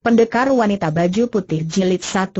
Pendekar wanita baju putih jilid 1.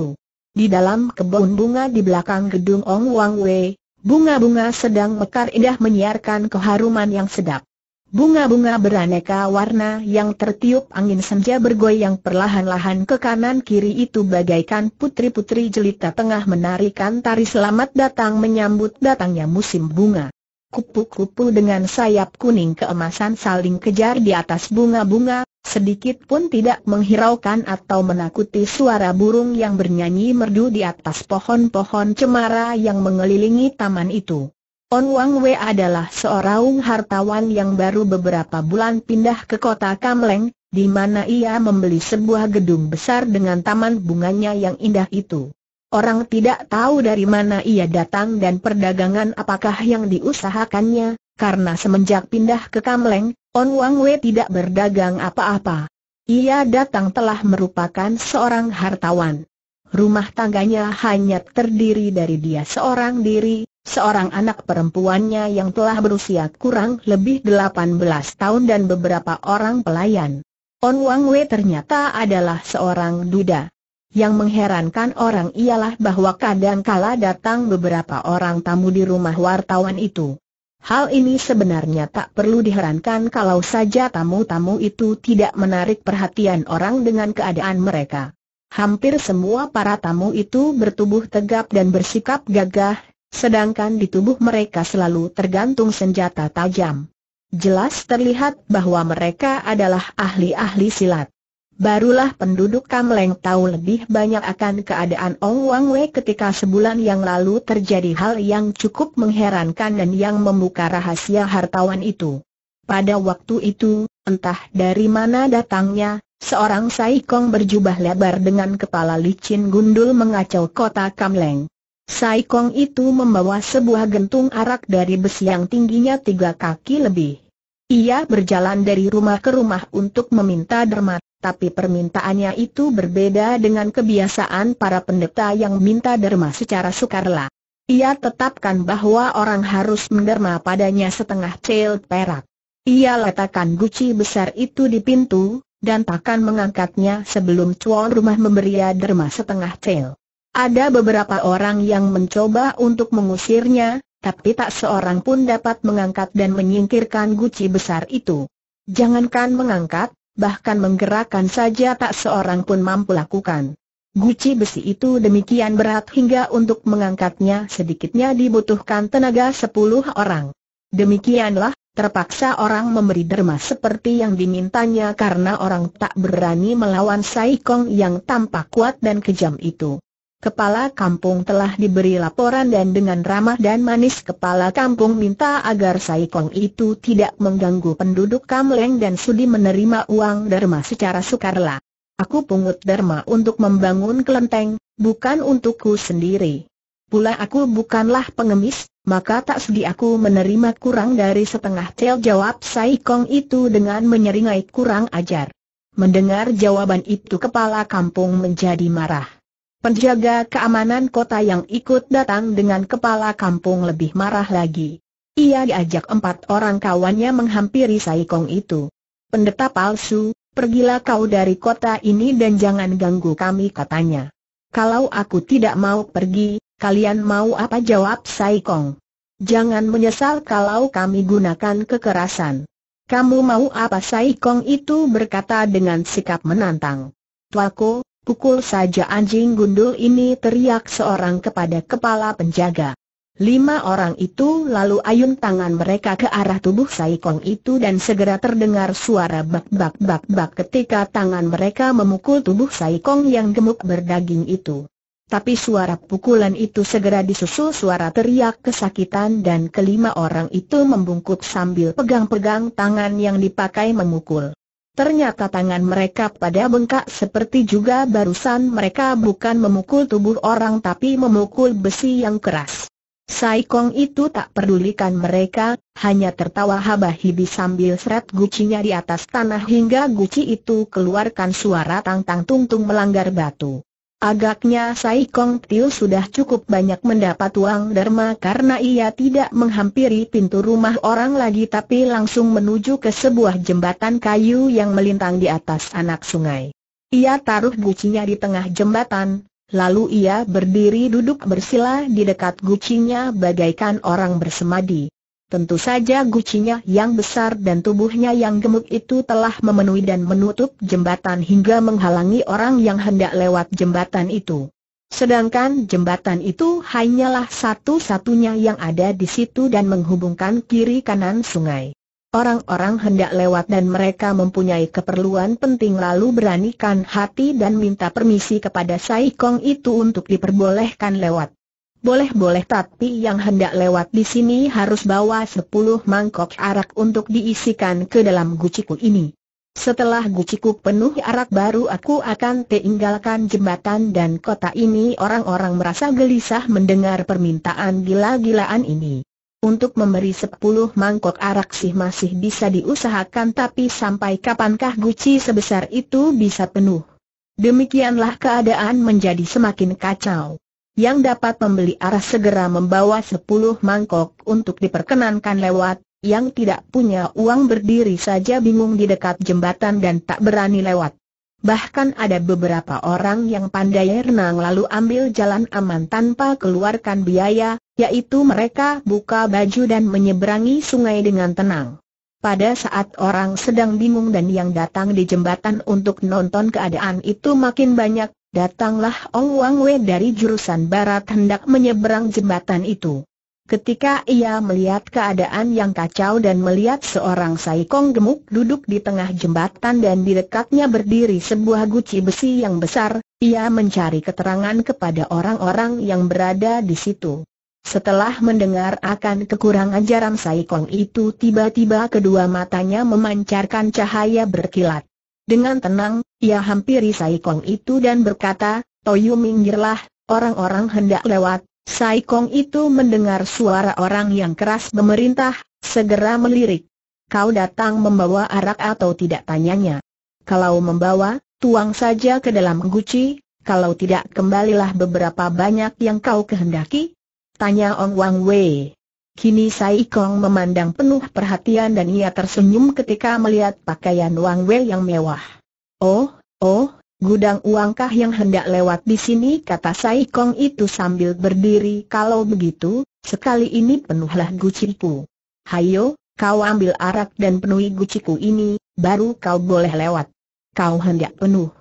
Di dalam kebun bunga di belakang gedung Ong Wang Wei, bunga-bunga sedang mekar indah menyiarkan keharuman yang sedap. Bunga-bunga beraneka warna yang tertiup angin senja bergoyang perlahan-lahan ke kanan kiri itu bagaikan putri-putri jelita tengah menarikan tari selamat datang menyambut datangnya musim bunga. Kupu-kupu dengan sayap kuning keemasan saling kejar di atas bunga-bunga, Sedikit pun tidak menghiraukan atau menakuti suara burung yang bernyanyi merdu di atas pohon-pohon cemara yang mengelilingi taman itu. On Wang Wei adalah seorang hartawan yang baru beberapa bulan pindah ke kota Kamleng, di mana ia membeli sebuah gedung besar dengan taman bunganya yang indah itu. Orang tidak tahu dari mana ia datang dan perdagangan apakah yang diusahakannya, karena semenjak pindah ke Kamleng, On Wang Wei tidak berdagang apa-apa. Ia datang telah merupakan seorang hartawan. Rumah tangganya hanya terdiri dari dia seorang diri, seorang anak perempuannya yang telah berusia kurang lebih 18 tahun dan beberapa orang pelayan. On Wang Wei ternyata adalah seorang duda. Yang mengherankan orang ialah bahwa kadangkala datang beberapa orang tamu di rumah wartawan itu. Hal ini sebenarnya tak perlu diherankan kalau saja tamu-tamu itu tidak menarik perhatian orang dengan keadaan mereka. Hampir semua para tamu itu bertubuh tegap dan bersikap gagah, sedangkan di tubuh mereka selalu tergantung senjata tajam. Jelas terlihat bahwa mereka adalah ahli-ahli silat. Barulah penduduk Kamleng tahu lebih banyak akan keadaan Ong Wang Wei ketika sebulan yang lalu terjadi hal yang cukup mengherankan dan yang membuka rahasia hartawan itu. Pada waktu itu, entah dari mana datangnya, Seorang Sai Kong berjubah lebar dengan kepala licin gundul mengacau kota Kamleng. Kong itu membawa sebuah gentung arak dari besi yang tingginya tiga kaki lebih. Ia berjalan dari rumah ke rumah untuk meminta dermat tapi permintaannya itu berbeda dengan kebiasaan para pendeta yang minta derma secara sukarela. Ia tetapkan bahwa orang harus menderma padanya setengah cel perak. Ia letakkan guci besar itu di pintu, dan takkan mengangkatnya sebelum cuan rumah memberi derma setengah cel. Ada beberapa orang yang mencoba untuk mengusirnya, tapi tak seorang pun dapat mengangkat dan menyingkirkan guci besar itu. Jangankan mengangkat, bahkan menggerakkan saja tak seorang pun mampu lakukan. Guci besi itu demikian berat hingga untuk mengangkatnya sedikitnya dibutuhkan tenaga sepuluh orang. Demikianlah, terpaksa orang memberi derma seperti yang dimintanya karena orang tak berani melawan Saikong yang tampak kuat dan kejam itu. Kepala kampung telah diberi laporan dan dengan ramah dan manis kepala kampung minta agar Saikong itu tidak mengganggu penduduk Kamleng dan sudi menerima uang derma secara sukarela. Aku pungut derma untuk membangun kelenteng, bukan untukku sendiri. Pula aku bukanlah pengemis, maka tak sudi aku menerima kurang dari setengah tel jawab Saikong itu dengan menyeringai kurang ajar. Mendengar jawaban itu kepala kampung menjadi marah. Penjaga keamanan kota yang ikut datang dengan kepala kampung lebih marah lagi. Ia diajak empat orang kawannya menghampiri Saikong itu. Pendeta palsu, pergilah kau dari kota ini dan jangan ganggu kami katanya. Kalau aku tidak mau pergi, kalian mau apa jawab Saikong? Jangan menyesal kalau kami gunakan kekerasan. Kamu mau apa Saikong itu berkata dengan sikap menantang. Tuaku, Pukul saja anjing gundul ini teriak seorang kepada kepala penjaga. Lima orang itu lalu ayun tangan mereka ke arah tubuh Saikong itu dan segera terdengar suara bak-bak-bak-bak ketika tangan mereka memukul tubuh Saikong yang gemuk berdaging itu. Tapi suara pukulan itu segera disusul suara teriak kesakitan dan kelima orang itu membungkuk sambil pegang-pegang tangan yang dipakai memukul. Ternyata tangan mereka pada bengkak seperti juga barusan mereka bukan memukul tubuh orang tapi memukul besi yang keras. Sai Kong itu tak pedulikan mereka, hanya tertawa haba habahibi sambil seret gucinya di atas tanah hingga guci itu keluarkan suara tang-tang tung-tung melanggar batu. Agaknya Sai Kong Tiu sudah cukup banyak mendapat uang derma karena ia tidak menghampiri pintu rumah orang lagi tapi langsung menuju ke sebuah jembatan kayu yang melintang di atas anak sungai. Ia taruh gucinya di tengah jembatan, lalu ia berdiri duduk bersila di dekat gucinya bagaikan orang bersemadi. Tentu saja gucinya yang besar dan tubuhnya yang gemuk itu telah memenuhi dan menutup jembatan hingga menghalangi orang yang hendak lewat jembatan itu. Sedangkan jembatan itu hanyalah satu-satunya yang ada di situ dan menghubungkan kiri kanan sungai. Orang-orang hendak lewat dan mereka mempunyai keperluan penting lalu beranikan hati dan minta permisi kepada Sai Kong itu untuk diperbolehkan lewat. Boleh-boleh tapi yang hendak lewat di sini harus bawa sepuluh mangkok arak untuk diisikan ke dalam guciku ini. Setelah guciku penuh arak baru aku akan tinggalkan jembatan dan kota ini orang-orang merasa gelisah mendengar permintaan gila-gilaan ini. Untuk memberi sepuluh mangkok arak sih masih bisa diusahakan tapi sampai kapankah guci sebesar itu bisa penuh. Demikianlah keadaan menjadi semakin kacau yang dapat membeli arah segera membawa sepuluh mangkok untuk diperkenankan lewat, yang tidak punya uang berdiri saja bingung di dekat jembatan dan tak berani lewat. Bahkan ada beberapa orang yang pandai renang lalu ambil jalan aman tanpa keluarkan biaya, yaitu mereka buka baju dan menyeberangi sungai dengan tenang. Pada saat orang sedang bingung dan yang datang di jembatan untuk nonton keadaan itu makin banyak, Datanglah Ong Wang Wei dari jurusan barat hendak menyeberang jembatan itu. Ketika ia melihat keadaan yang kacau dan melihat seorang saikong gemuk duduk di tengah jembatan dan di dekatnya berdiri sebuah guci besi yang besar, ia mencari keterangan kepada orang-orang yang berada di situ. Setelah mendengar akan kekurangan Sai saikong itu tiba-tiba kedua matanya memancarkan cahaya berkilat. Dengan tenang, ia hampiri Saikong itu dan berkata, Toyu minggirlah, orang-orang hendak lewat. Saikong itu mendengar suara orang yang keras memerintah, segera melirik. Kau datang membawa arak atau tidak tanyanya. Kalau membawa, tuang saja ke dalam guci, kalau tidak kembalilah beberapa banyak yang kau kehendaki. Tanya Ong Wang Wei. Kini Sai Kong memandang penuh perhatian dan ia tersenyum ketika melihat pakaian Wang Wei yang mewah. Oh, oh, gudang uangkah yang hendak lewat di sini kata Sai Kong itu sambil berdiri kalau begitu, sekali ini penuhlah guciku. Hayo, kau ambil arak dan penuhi guciku ini, baru kau boleh lewat. Kau hendak penuh.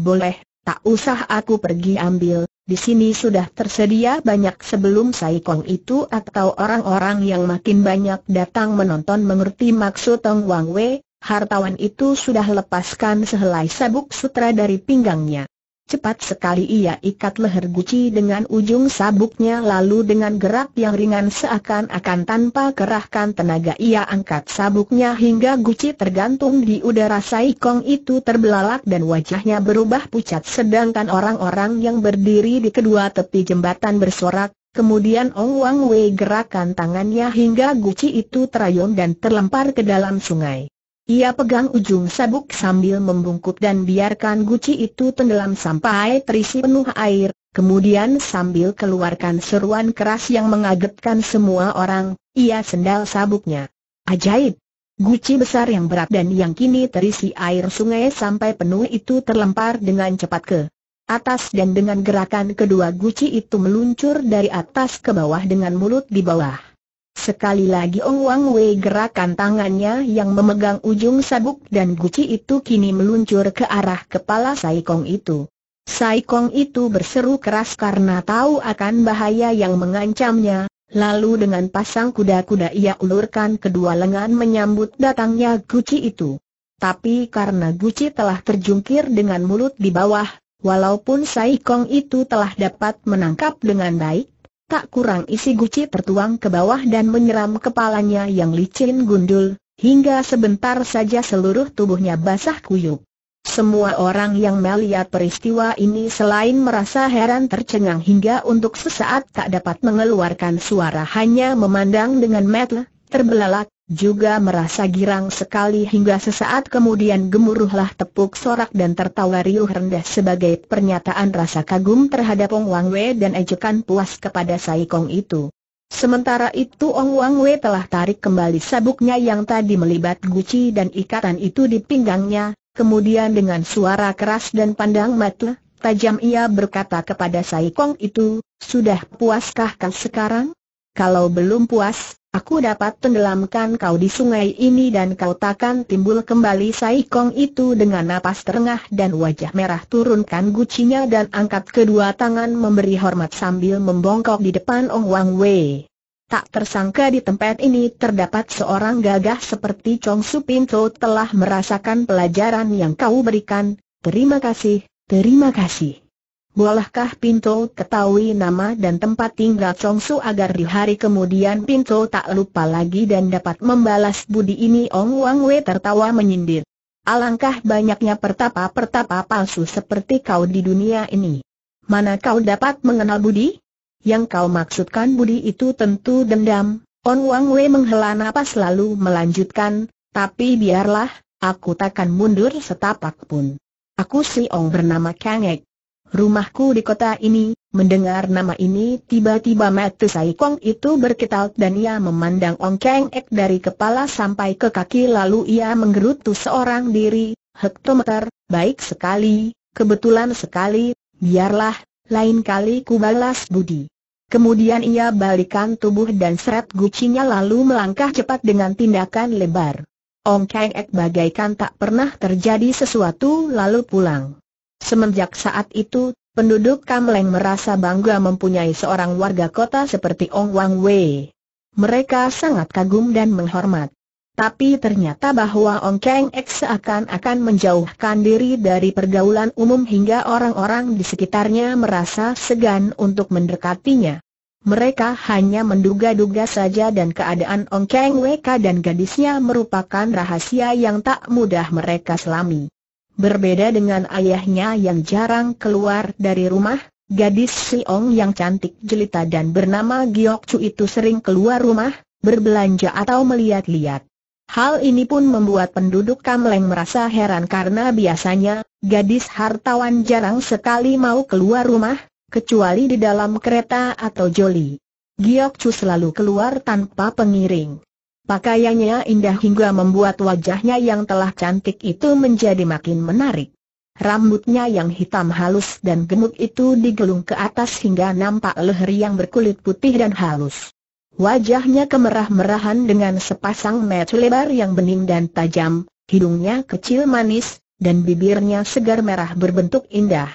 Boleh, Tak usah aku pergi ambil, di sini sudah tersedia banyak sebelum Saikong itu atau orang-orang yang makin banyak datang menonton mengerti maksud Tong Wang Wei, hartawan itu sudah lepaskan sehelai sabuk sutra dari pinggangnya. Cepat sekali ia ikat leher guci dengan ujung sabuknya lalu dengan gerak yang ringan seakan-akan tanpa kerahkan tenaga ia angkat sabuknya hingga guci tergantung di udara Saikong itu terbelalak dan wajahnya berubah pucat sedangkan orang-orang yang berdiri di kedua tepi jembatan bersorak, kemudian Ong Wang Wei gerakan tangannya hingga guci itu terayun dan terlempar ke dalam sungai. Ia pegang ujung sabuk sambil membungkuk dan biarkan guci itu tenggelam sampai terisi penuh air, kemudian sambil keluarkan seruan keras yang mengagetkan semua orang, ia sendal sabuknya. Ajaib! Guci besar yang berat dan yang kini terisi air sungai sampai penuh itu terlempar dengan cepat ke atas dan dengan gerakan kedua guci itu meluncur dari atas ke bawah dengan mulut di bawah. Sekali lagi Ong Wang Wei gerakan tangannya yang memegang ujung sabuk dan guci itu kini meluncur ke arah kepala Saikong itu. Saikong itu berseru keras karena tahu akan bahaya yang mengancamnya, lalu dengan pasang kuda-kuda ia ulurkan kedua lengan menyambut datangnya guci itu. Tapi karena guci telah terjungkir dengan mulut di bawah, walaupun Saikong itu telah dapat menangkap dengan baik, Tak kurang isi guci tertuang ke bawah dan menyeram kepalanya yang licin gundul, hingga sebentar saja seluruh tubuhnya basah kuyup. Semua orang yang melihat peristiwa ini selain merasa heran tercengang hingga untuk sesaat tak dapat mengeluarkan suara hanya memandang dengan mata terbelalak, juga merasa girang sekali hingga sesaat kemudian gemuruhlah tepuk sorak dan tertawa riuh rendah sebagai pernyataan rasa kagum terhadap Ong Wang Wei dan ejekan puas kepada Sai Kong itu. Sementara itu Ong Wang Wei telah tarik kembali sabuknya yang tadi melibat guci dan ikatan itu di pinggangnya, kemudian dengan suara keras dan pandang mata, tajam ia berkata kepada Sai Kong itu, Sudah puaskah kau sekarang? Kalau belum puas, Aku dapat tenggelamkan kau di sungai ini dan kau takkan timbul kembali Saikong itu dengan napas terengah dan wajah merah turunkan gucinya dan angkat kedua tangan memberi hormat sambil membongkok di depan Ong Wang Wei. Tak tersangka di tempat ini terdapat seorang gagah seperti Chong Su Pinto telah merasakan pelajaran yang kau berikan, terima kasih, terima kasih. Bolehkah Pinto ketahui nama dan tempat tinggal Chong Su agar di hari kemudian Pinto tak lupa lagi dan dapat membalas budi ini Ong Wang Wei tertawa menyindir. Alangkah banyaknya pertapa-pertapa palsu seperti kau di dunia ini. Mana kau dapat mengenal budi? Yang kau maksudkan budi itu tentu dendam. On Wang Wei menghela nafas lalu melanjutkan, tapi biarlah, aku takkan mundur setapak pun. Aku si Ong bernama Kang Ek. Rumahku di kota ini, mendengar nama ini tiba-tiba Sai Saikong itu berketat dan ia memandang Ong Keng Ek dari kepala sampai ke kaki lalu ia menggerutu seorang diri, hektometer, baik sekali, kebetulan sekali, biarlah, lain kali ku balas budi. Kemudian ia balikan tubuh dan seret gucinya lalu melangkah cepat dengan tindakan lebar. Ong Keng Ek bagaikan tak pernah terjadi sesuatu lalu pulang. Semenjak saat itu, penduduk Kamleng merasa bangga mempunyai seorang warga kota seperti Ong Wang Wei. Mereka sangat kagum dan menghormat. Tapi ternyata bahwa Ong Keng X seakan-akan menjauhkan diri dari pergaulan umum hingga orang-orang di sekitarnya merasa segan untuk mendekatinya. Mereka hanya menduga-duga saja dan keadaan Ong Keng WK dan gadisnya merupakan rahasia yang tak mudah mereka selami. Berbeda dengan ayahnya yang jarang keluar dari rumah, gadis Siong yang cantik jelita dan bernama Giok Chu itu sering keluar rumah, berbelanja atau melihat-lihat. Hal ini pun membuat penduduk Kamleng merasa heran karena biasanya, gadis hartawan jarang sekali mau keluar rumah, kecuali di dalam kereta atau joli. Giok Chu selalu keluar tanpa pengiring. Pakaiannya indah hingga membuat wajahnya yang telah cantik itu menjadi makin menarik. Rambutnya yang hitam halus dan gemuk itu digelung ke atas hingga nampak leher yang berkulit putih dan halus. Wajahnya kemerah-merahan dengan sepasang mata lebar yang bening dan tajam, hidungnya kecil manis, dan bibirnya segar merah berbentuk indah.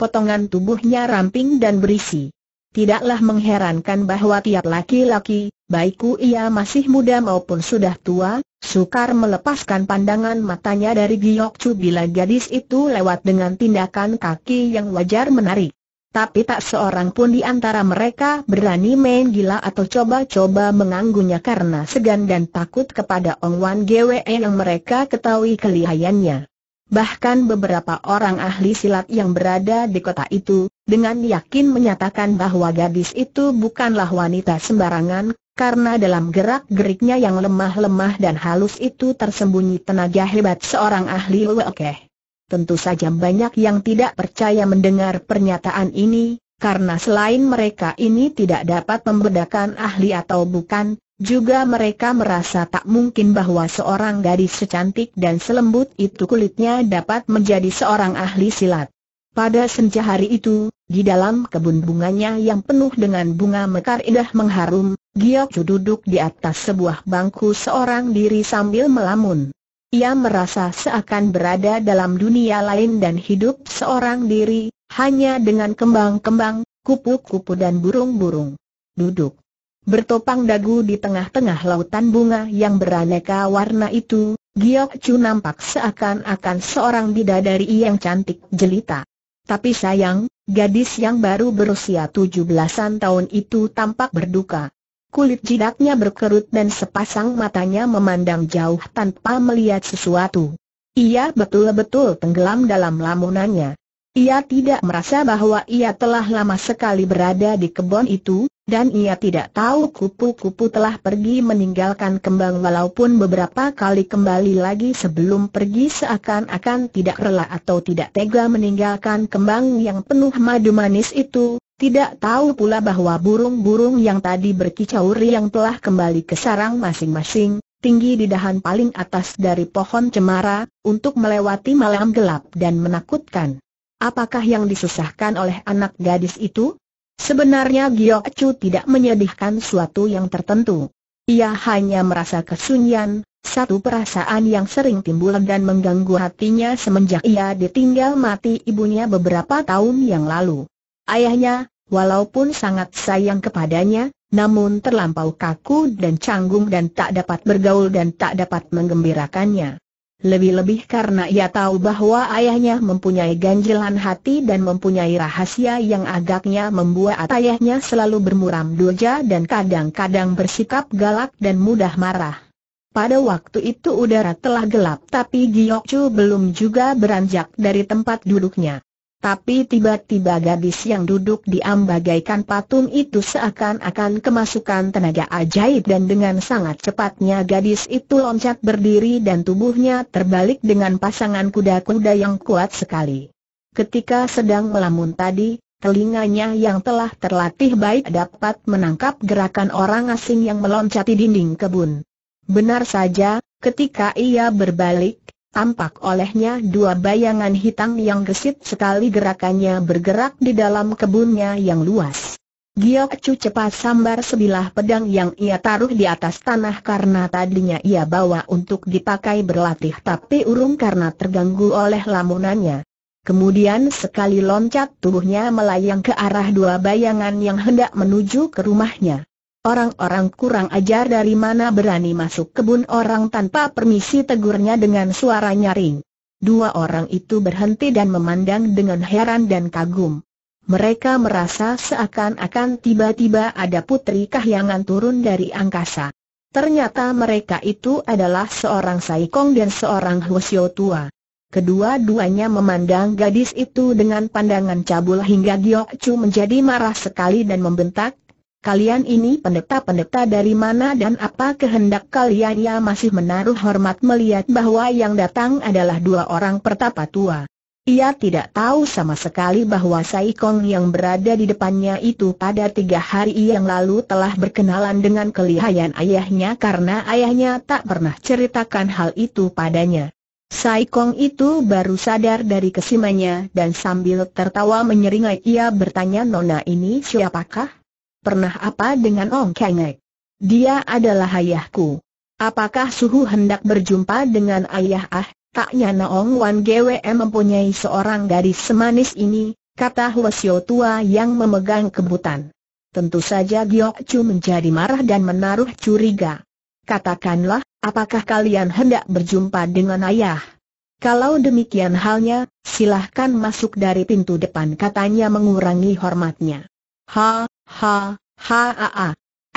Potongan tubuhnya ramping dan berisi. Tidaklah mengherankan bahwa tiap laki-laki, Baikku ia masih muda maupun sudah tua, sukar melepaskan pandangan matanya dari Giok Chu bila gadis itu lewat dengan tindakan kaki yang wajar menarik. Tapi tak seorang pun di antara mereka berani main gila atau coba-coba menganggunya karena segan dan takut kepada Ong Wan Gwe yang mereka ketahui kelihayannya. Bahkan beberapa orang ahli silat yang berada di kota itu, dengan yakin menyatakan bahwa gadis itu bukanlah wanita sembarangan karena dalam gerak-geriknya yang lemah-lemah dan halus itu tersembunyi tenaga hebat seorang ahli wekeh. Tentu saja banyak yang tidak percaya mendengar pernyataan ini, karena selain mereka ini tidak dapat membedakan ahli atau bukan, juga mereka merasa tak mungkin bahwa seorang gadis secantik dan selembut itu kulitnya dapat menjadi seorang ahli silat. Pada senja hari itu, di dalam kebun bunganya yang penuh dengan bunga mekar indah mengharum, Giokju duduk di atas sebuah bangku seorang diri sambil melamun. Ia merasa seakan berada dalam dunia lain dan hidup seorang diri, hanya dengan kembang-kembang, kupu-kupu dan burung-burung. Duduk. Bertopang dagu di tengah-tengah lautan bunga yang beraneka warna itu, Giokju nampak seakan-akan seorang bidadari yang cantik jelita. Tapi sayang, gadis yang baru berusia 17-an tahun itu tampak berduka kulit jidatnya berkerut dan sepasang matanya memandang jauh tanpa melihat sesuatu. Ia betul-betul tenggelam dalam lamunannya. Ia tidak merasa bahwa ia telah lama sekali berada di kebun itu, dan ia tidak tahu kupu-kupu telah pergi meninggalkan kembang walaupun beberapa kali kembali lagi sebelum pergi seakan-akan tidak rela atau tidak tega meninggalkan kembang yang penuh madu manis itu, tidak tahu pula bahwa burung-burung yang tadi berkicau riang telah kembali ke sarang masing-masing, tinggi di dahan paling atas dari pohon cemara, untuk melewati malam gelap dan menakutkan. Apakah yang disusahkan oleh anak gadis itu? Sebenarnya Gio Chu tidak menyedihkan suatu yang tertentu. Ia hanya merasa kesunyian, satu perasaan yang sering timbul dan mengganggu hatinya semenjak ia ditinggal mati ibunya beberapa tahun yang lalu. Ayahnya, walaupun sangat sayang kepadanya, namun terlampau kaku dan canggung dan tak dapat bergaul dan tak dapat menggembirakannya. Lebih-lebih karena ia tahu bahwa ayahnya mempunyai ganjilan hati dan mempunyai rahasia yang agaknya membuat ayahnya selalu bermuram doja dan kadang-kadang bersikap galak dan mudah marah. Pada waktu itu udara telah gelap tapi Giyokcu belum juga beranjak dari tempat duduknya. Tapi tiba-tiba gadis yang duduk di ambagaikan patung itu seakan-akan kemasukan tenaga ajaib dan dengan sangat cepatnya gadis itu loncat berdiri dan tubuhnya terbalik dengan pasangan kuda-kuda yang kuat sekali. Ketika sedang melamun tadi, telinganya yang telah terlatih baik dapat menangkap gerakan orang asing yang meloncati dinding kebun. Benar saja, ketika ia berbalik, Tampak olehnya dua bayangan hitam yang gesit sekali gerakannya bergerak di dalam kebunnya yang luas. Giok Chu cepat sambar sebilah pedang yang ia taruh di atas tanah karena tadinya ia bawa untuk dipakai berlatih tapi urung karena terganggu oleh lamunannya. Kemudian sekali loncat tubuhnya melayang ke arah dua bayangan yang hendak menuju ke rumahnya. Orang-orang kurang ajar dari mana berani masuk kebun orang tanpa permisi tegurnya dengan suara nyaring. Dua orang itu berhenti dan memandang dengan heran dan kagum. Mereka merasa seakan-akan tiba-tiba ada putri kahyangan turun dari angkasa. Ternyata mereka itu adalah seorang Saikong dan seorang Hwasyo tua. Kedua-duanya memandang gadis itu dengan pandangan cabul hingga Giok Chu menjadi marah sekali dan membentak, Kalian ini pendeta-pendeta dari mana dan apa kehendak kalian ya masih menaruh hormat melihat bahwa yang datang adalah dua orang pertapa tua. Ia tidak tahu sama sekali bahwa Saikong yang berada di depannya itu pada tiga hari yang lalu telah berkenalan dengan kelihayan ayahnya karena ayahnya tak pernah ceritakan hal itu padanya. Saikong itu baru sadar dari kesimanya dan sambil tertawa menyeringai ia bertanya Nona ini siapakah? pernah apa dengan Ong Kengek? Dia adalah ayahku. Apakah suhu hendak berjumpa dengan ayah ah? Taknya nyana Ong Wan GWM mempunyai seorang gadis semanis ini, kata Hwasyo tua yang memegang kebutan. Tentu saja Giok Chu menjadi marah dan menaruh curiga. Katakanlah, apakah kalian hendak berjumpa dengan ayah? Kalau demikian halnya, silahkan masuk dari pintu depan katanya mengurangi hormatnya. Ha, ha, ha, ha, ha.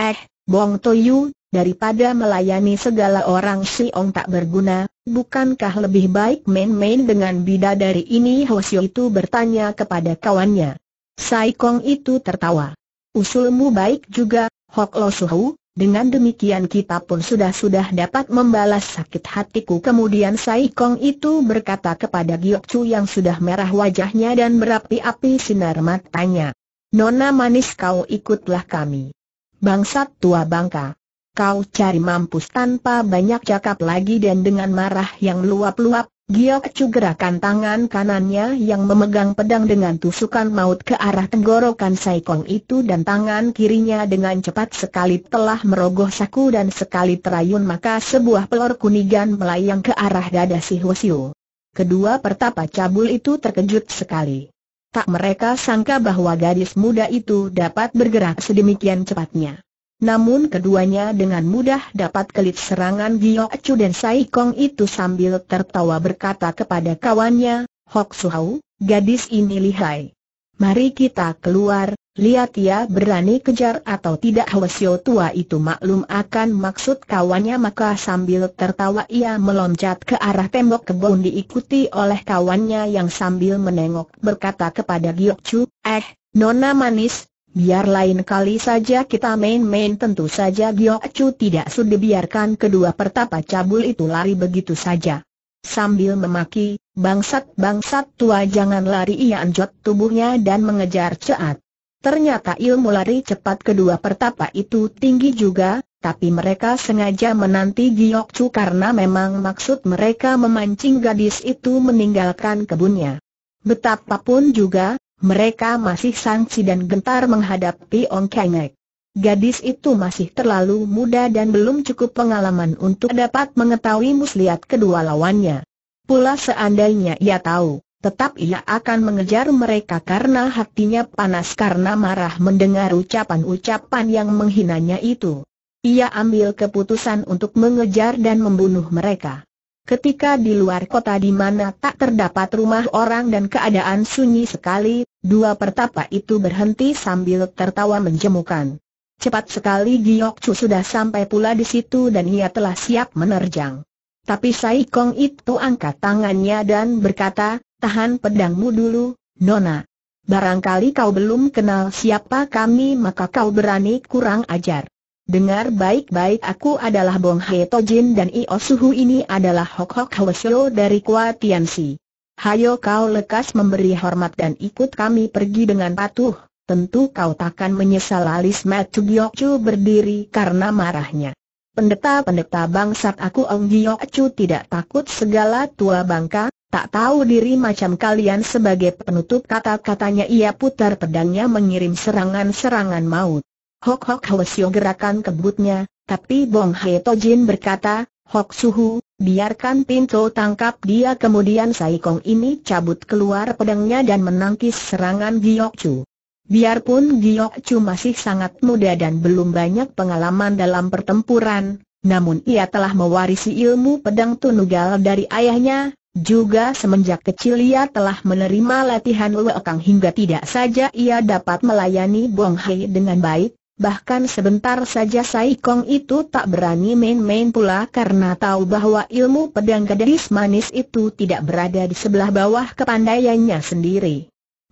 Eh, Bong Toyu, daripada melayani segala orang ong tak berguna, bukankah lebih baik main-main dengan bida dari ini Hosio itu bertanya kepada kawannya. Sai Kong itu tertawa. Usulmu baik juga, Hok Lo Suhu, dengan demikian kita pun sudah-sudah dapat membalas sakit hatiku Kemudian Sai Kong itu berkata kepada Giok Chu yang sudah merah wajahnya dan berapi-api sinar matanya Nona manis kau ikutlah kami. Bangsat tua bangka. Kau cari mampus tanpa banyak cakap lagi dan dengan marah yang luap-luap, giok gerakan tangan kanannya yang memegang pedang dengan tusukan maut ke arah tenggorokan Saikong itu dan tangan kirinya dengan cepat sekali telah merogoh saku dan sekali terayun maka sebuah pelor kunigan melayang ke arah dada si Hwasyu. Kedua pertapa cabul itu terkejut sekali. Tak mereka sangka bahwa gadis muda itu dapat bergerak sedemikian cepatnya. Namun keduanya dengan mudah dapat kelit serangan Giok Acu dan Sai Kong itu sambil tertawa berkata kepada kawannya, Hok Suhau, gadis ini lihai. Mari kita keluar, lihat ia berani kejar atau tidak Hwasyo tua itu maklum akan maksud kawannya maka sambil tertawa ia meloncat ke arah tembok kebun diikuti oleh kawannya yang sambil menengok berkata kepada Giok Chu, eh, nona manis, biar lain kali saja kita main-main tentu saja Giok Chu tidak sudi biarkan kedua pertapa cabul itu lari begitu saja sambil memaki, bangsat-bangsat tua jangan lari ia anjot tubuhnya dan mengejar ceat. Ternyata ilmu lari cepat kedua pertapa itu tinggi juga, tapi mereka sengaja menanti Giok Chu karena memang maksud mereka memancing gadis itu meninggalkan kebunnya. Betapapun juga, mereka masih sangsi dan gentar menghadapi Ong Kengek. Gadis itu masih terlalu muda dan belum cukup pengalaman untuk dapat mengetahui muslihat kedua lawannya. Pula seandainya ia tahu, tetap ia akan mengejar mereka karena hatinya panas karena marah mendengar ucapan-ucapan yang menghinanya itu. Ia ambil keputusan untuk mengejar dan membunuh mereka. Ketika di luar kota di mana tak terdapat rumah orang dan keadaan sunyi sekali, dua pertapa itu berhenti sambil tertawa menjemukan. Cepat sekali Giok Chu sudah sampai pula di situ dan ia telah siap menerjang. Tapi Sai Kong itu angkat tangannya dan berkata, tahan pedangmu dulu, Nona. Barangkali kau belum kenal siapa kami maka kau berani kurang ajar. Dengar baik-baik aku adalah Bong He Jin dan Io Suhu ini adalah Hok Hok Hwasyo dari Kua Si. Hayo kau lekas memberi hormat dan ikut kami pergi dengan patuh. Tentu kau takkan menyesal alis Mat Giokcu berdiri karena marahnya. Pendeta-pendeta bangsat aku Ong Giokcu tidak takut segala tua bangka, tak tahu diri macam kalian sebagai penutup kata-katanya ia putar pedangnya mengirim serangan-serangan maut. Hok Hok Hwasyo gerakan kebutnya, tapi Bong Hei Tojin berkata, Hok Suhu, biarkan pintu tangkap dia kemudian Saikong ini cabut keluar pedangnya dan menangkis serangan Giokcu. Biarpun Giok Chu masih sangat muda dan belum banyak pengalaman dalam pertempuran, namun ia telah mewarisi ilmu pedang Tunugal dari ayahnya, juga semenjak kecil ia telah menerima latihan Luakang hingga tidak saja ia dapat melayani Bong Hei dengan baik, bahkan sebentar saja Sai Kong itu tak berani main-main pula karena tahu bahwa ilmu pedang gadis manis itu tidak berada di sebelah bawah kepandaiannya sendiri.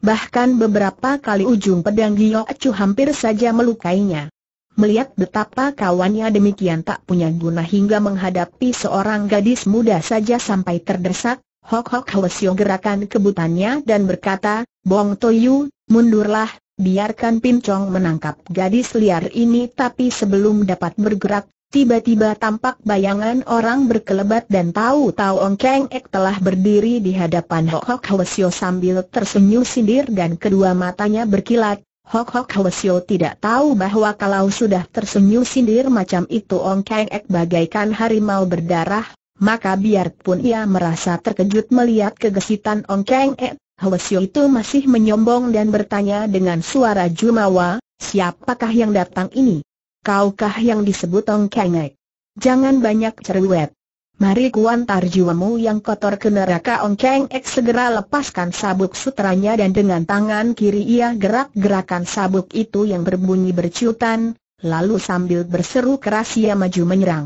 Bahkan beberapa kali ujung pedang Gio Acu hampir saja melukainya. Melihat betapa kawannya demikian tak punya guna hingga menghadapi seorang gadis muda saja sampai terdesak, Hok Hok Hwasyo gerakan kebutannya dan berkata, Bong Toyu, mundurlah, biarkan Pincong menangkap gadis liar ini tapi sebelum dapat bergerak, Tiba-tiba tampak bayangan orang berkelebat dan tahu-tahu Ong Keng Ek telah berdiri di hadapan Hok Hok Sio sambil tersenyum sindir dan kedua matanya berkilat. Hok Hok Sio tidak tahu bahwa kalau sudah tersenyum sindir macam itu Ong Keng Ek bagaikan harimau berdarah, maka biarpun ia merasa terkejut melihat kegesitan Ong Keng Ek, Sio itu masih menyombong dan bertanya dengan suara jumawa, siapakah yang datang ini? kaukah yang disebut Tong Kengek? Jangan banyak cerewet. Mari kuantar jiwamu yang kotor ke neraka Ong Keng Ek segera lepaskan sabuk sutranya dan dengan tangan kiri ia gerak-gerakan sabuk itu yang berbunyi bercutan, lalu sambil berseru keras ia maju menyerang.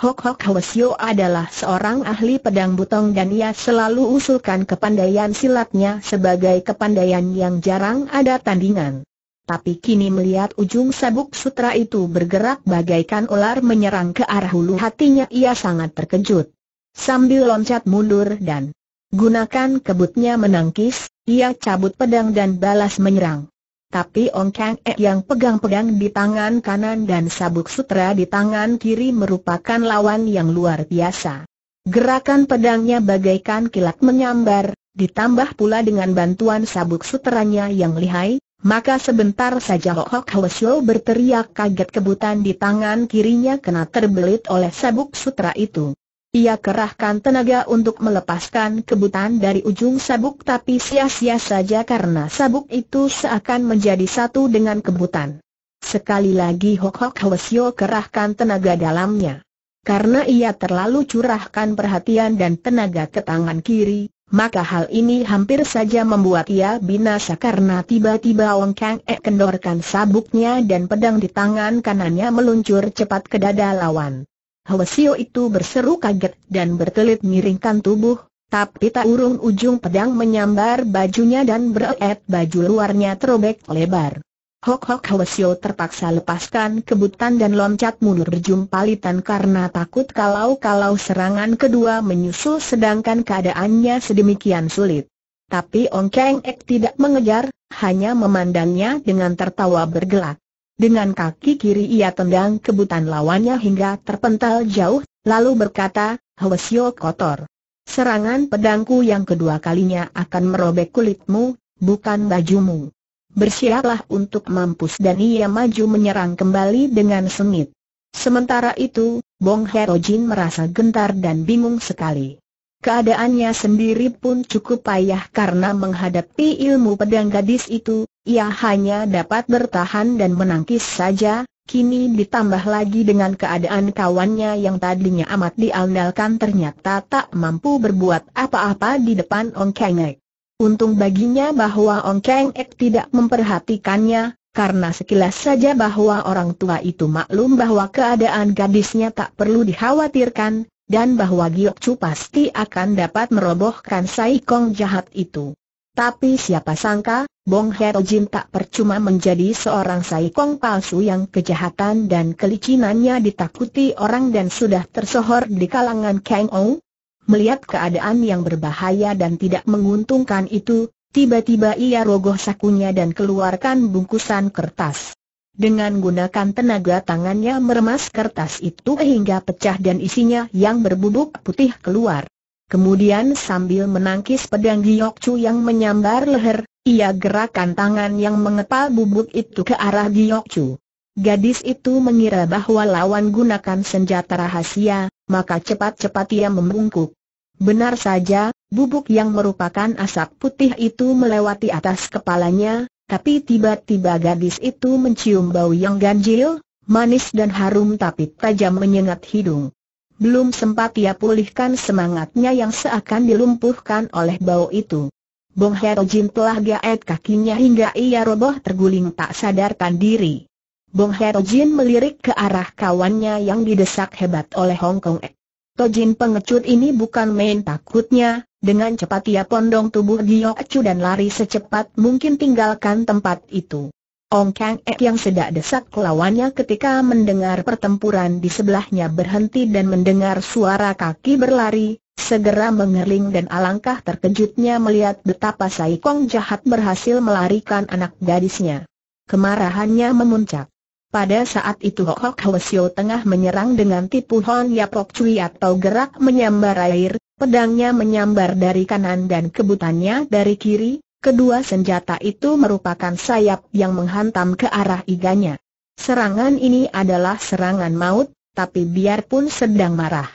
Hok Hok Hwasyo adalah seorang ahli pedang butong dan ia selalu usulkan kepandaian silatnya sebagai kepandaian yang jarang ada tandingan tapi kini melihat ujung sabuk sutra itu bergerak bagaikan ular menyerang ke arah hulu hatinya ia sangat terkejut. Sambil loncat mundur dan gunakan kebutnya menangkis, ia cabut pedang dan balas menyerang. Tapi Ong Kang E yang pegang pedang di tangan kanan dan sabuk sutra di tangan kiri merupakan lawan yang luar biasa. Gerakan pedangnya bagaikan kilat menyambar, ditambah pula dengan bantuan sabuk sutranya yang lihai, maka sebentar saja Hok Hok Hwesyo berteriak kaget kebutan di tangan kirinya kena terbelit oleh sabuk sutra itu. Ia kerahkan tenaga untuk melepaskan kebutan dari ujung sabuk tapi sia-sia saja karena sabuk itu seakan menjadi satu dengan kebutan. Sekali lagi Hok Hok Hwesyo kerahkan tenaga dalamnya. Karena ia terlalu curahkan perhatian dan tenaga ke tangan kiri, maka hal ini hampir saja membuat ia binasa karena tiba-tiba Wong Kang E kendorkan sabuknya dan pedang di tangan kanannya meluncur cepat ke dada lawan. Hwasio itu berseru kaget dan bertelit miringkan tubuh, tapi tak urung ujung pedang menyambar bajunya dan beret baju luarnya terobek lebar. Hok Hok Halesio terpaksa lepaskan kebutan dan loncat mundur litan karena takut kalau-kalau serangan kedua menyusul sedangkan keadaannya sedemikian sulit. Tapi Ong Keng Ek tidak mengejar, hanya memandangnya dengan tertawa bergelak. Dengan kaki kiri ia tendang kebutan lawannya hingga terpental jauh, lalu berkata, Halesio kotor. Serangan pedangku yang kedua kalinya akan merobek kulitmu, bukan bajumu bersiaplah untuk mampus dan ia maju menyerang kembali dengan sengit. Sementara itu, Bong Hero merasa gentar dan bingung sekali. Keadaannya sendiri pun cukup payah karena menghadapi ilmu pedang gadis itu, ia hanya dapat bertahan dan menangkis saja, kini ditambah lagi dengan keadaan kawannya yang tadinya amat diandalkan ternyata tak mampu berbuat apa-apa di depan Ong Kengek. Untung baginya bahwa Ong Keng Ek tidak memperhatikannya, karena sekilas saja bahwa orang tua itu maklum bahwa keadaan gadisnya tak perlu dikhawatirkan, dan bahwa Giok Chu pasti akan dapat merobohkan Sai Kong jahat itu. Tapi siapa sangka, Bong Hero Jin tak percuma menjadi seorang Sai Kong palsu yang kejahatan dan kelicinannya ditakuti orang dan sudah tersohor di kalangan Kang Ong, Melihat keadaan yang berbahaya dan tidak menguntungkan itu, tiba-tiba ia rogoh sakunya dan keluarkan bungkusan kertas. Dengan gunakan tenaga tangannya meremas kertas itu hingga pecah dan isinya yang berbubuk putih keluar. Kemudian sambil menangkis pedang Giokcu yang menyambar leher, ia gerakan tangan yang mengepal bubuk itu ke arah Giokcu. Gadis itu mengira bahwa lawan gunakan senjata rahasia, maka cepat-cepat ia membungkuk. Benar saja, bubuk yang merupakan asap putih itu melewati atas kepalanya, tapi tiba-tiba gadis itu mencium bau yang ganjil, manis dan harum tapi tajam menyengat hidung. Belum sempat ia pulihkan semangatnya yang seakan dilumpuhkan oleh bau itu. Bong Herojin telah gaet kakinya hingga ia roboh terguling tak sadarkan diri. Bong Hero Jin melirik ke arah kawannya yang didesak hebat oleh Hong Kong Ek. Tojin pengecut ini bukan main takutnya, dengan cepat ia pondong tubuh Giok Chu dan lari secepat mungkin tinggalkan tempat itu. Ong Kang Ek yang sedak desak lawannya ketika mendengar pertempuran di sebelahnya berhenti dan mendengar suara kaki berlari, segera mengering dan alangkah terkejutnya melihat betapa Sai Kong jahat berhasil melarikan anak gadisnya. Kemarahannya memuncak. Pada saat itu Hok Hwasyo tengah menyerang dengan tipu Hon Yapok Cui atau gerak menyambar air, pedangnya menyambar dari kanan dan kebutannya dari kiri, kedua senjata itu merupakan sayap yang menghantam ke arah iganya. Serangan ini adalah serangan maut, tapi biarpun sedang marah.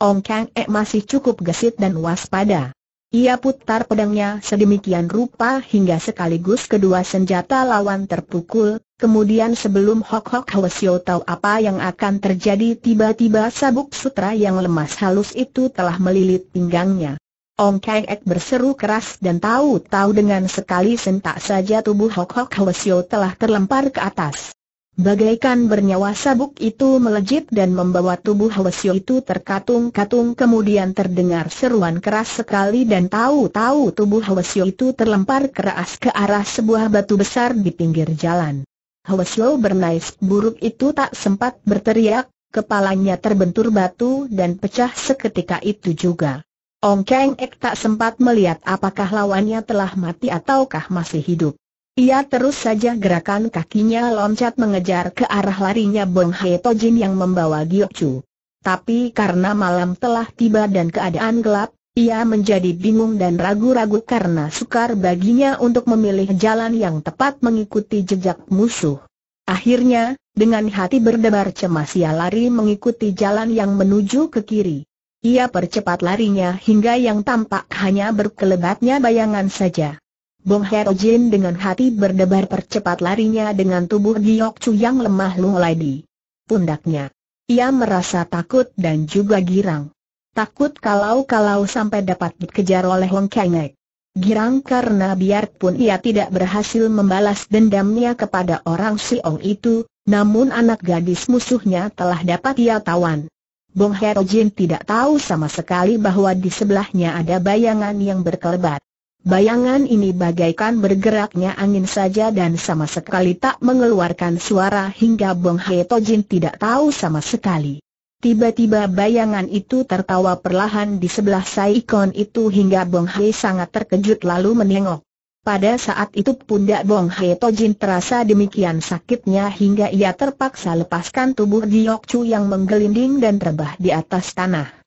Ong Kang E masih cukup gesit dan waspada. Ia putar pedangnya sedemikian rupa hingga sekaligus kedua senjata lawan terpukul, kemudian sebelum Hok Hok Hwasyo tahu apa yang akan terjadi tiba-tiba sabuk sutra yang lemas halus itu telah melilit pinggangnya. Ong Kang Ek berseru keras dan tahu-tahu dengan sekali sentak saja tubuh Hok Hok Hwasyo telah terlempar ke atas. Bagaikan bernyawa sabuk itu melejit dan membawa tubuh Hwasyo itu terkatung-katung kemudian terdengar seruan keras sekali dan tahu-tahu tubuh Hwasyo itu terlempar keras ke arah sebuah batu besar di pinggir jalan. Hwasyo bernais buruk itu tak sempat berteriak, kepalanya terbentur batu dan pecah seketika itu juga. Ong Keng Ek tak sempat melihat apakah lawannya telah mati ataukah masih hidup. Ia terus saja gerakan kakinya loncat mengejar ke arah larinya Bong Hei Tojin yang membawa Giok Tapi karena malam telah tiba dan keadaan gelap, ia menjadi bingung dan ragu-ragu karena sukar baginya untuk memilih jalan yang tepat mengikuti jejak musuh. Akhirnya, dengan hati berdebar cemas ia lari mengikuti jalan yang menuju ke kiri. Ia percepat larinya hingga yang tampak hanya berkelebatnya bayangan saja. Bong Hero Jin dengan hati berdebar percepat larinya dengan tubuh Giok Chu yang lemah lulai di pundaknya. Ia merasa takut dan juga girang. Takut kalau-kalau sampai dapat dikejar oleh Hong Ek. Girang karena biarpun ia tidak berhasil membalas dendamnya kepada orang Si Ong itu, namun anak gadis musuhnya telah dapat ia tawan. Bong Hero Jin tidak tahu sama sekali bahwa di sebelahnya ada bayangan yang berkelebat. Bayangan ini bagaikan bergeraknya angin saja dan sama sekali tak mengeluarkan suara hingga Bong Hei Tojin tidak tahu sama sekali. Tiba-tiba bayangan itu tertawa perlahan di sebelah Saikon itu hingga Bong Hai sangat terkejut lalu menengok. Pada saat itu pundak Bong Hei Tojin terasa demikian sakitnya hingga ia terpaksa lepaskan tubuh Giok Chu yang menggelinding dan terbah di atas tanah.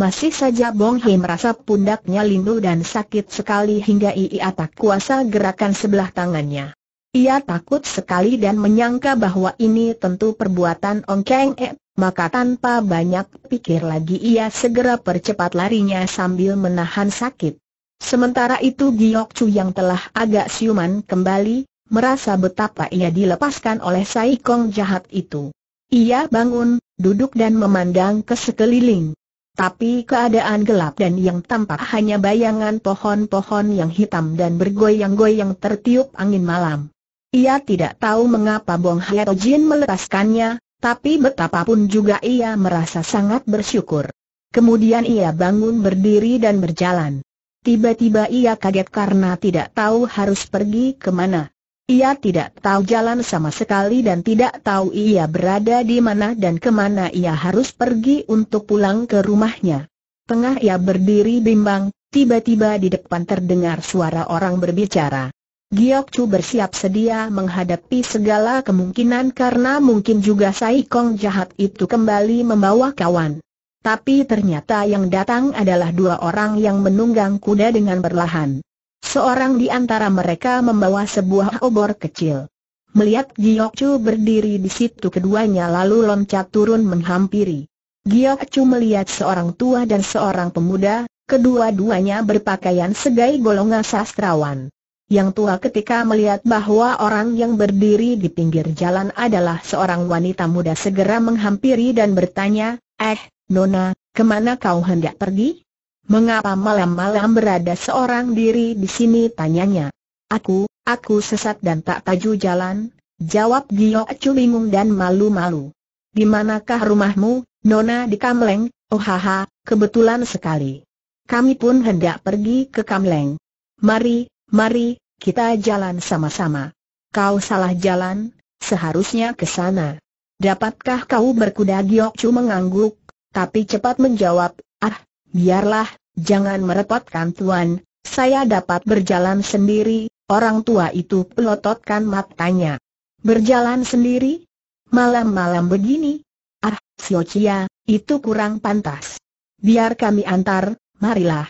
Masih saja Bong Hei merasa pundaknya lindu dan sakit sekali hingga ia tak kuasa gerakan sebelah tangannya. Ia takut sekali dan menyangka bahwa ini tentu perbuatan Ong Keng E, maka tanpa banyak pikir lagi ia segera percepat larinya sambil menahan sakit. Sementara itu Giok Chu yang telah agak siuman kembali, merasa betapa ia dilepaskan oleh Sai Kong jahat itu. Ia bangun, duduk dan memandang ke sekeliling. Tapi keadaan gelap dan yang tampak hanya bayangan pohon-pohon yang hitam dan bergoyang-goyang tertiup angin malam. Ia tidak tahu mengapa Bong Hyo Jin melepaskannya, tapi betapapun juga ia merasa sangat bersyukur. Kemudian ia bangun berdiri dan berjalan. Tiba-tiba ia kaget karena tidak tahu harus pergi ke mana. Ia tidak tahu jalan sama sekali dan tidak tahu ia berada di mana dan kemana ia harus pergi untuk pulang ke rumahnya. Tengah ia berdiri bimbang, tiba-tiba di depan terdengar suara orang berbicara. Giok Chu bersiap sedia menghadapi segala kemungkinan karena mungkin juga Sai Kong jahat itu kembali membawa kawan. Tapi ternyata yang datang adalah dua orang yang menunggang kuda dengan berlahan. Seorang di antara mereka membawa sebuah obor kecil. Melihat Giok Chu berdiri di situ keduanya lalu loncat turun menghampiri. Giok Chu melihat seorang tua dan seorang pemuda, kedua-duanya berpakaian segai golongan sastrawan. Yang tua ketika melihat bahwa orang yang berdiri di pinggir jalan adalah seorang wanita muda segera menghampiri dan bertanya, Eh, Nona, kemana kau hendak pergi? Mengapa malam-malam berada seorang diri di sini tanyanya? Aku, aku sesat dan tak taju jalan, jawab Gio Acu bingung dan malu-malu. Di manakah rumahmu, Nona di Kamleng? Oh haha, kebetulan sekali. Kami pun hendak pergi ke Kamleng. Mari, mari, kita jalan sama-sama. Kau salah jalan, seharusnya ke sana. Dapatkah kau berkuda Gio Acu mengangguk, tapi cepat menjawab, ah, biarlah, Jangan merepotkan tuan, saya dapat berjalan sendiri, orang tua itu pelototkan matanya. Berjalan sendiri? Malam-malam begini? Ah, Siocia, itu kurang pantas. Biar kami antar, marilah.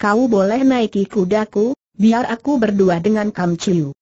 Kau boleh naiki kudaku, biar aku berdua dengan Kam Chiu.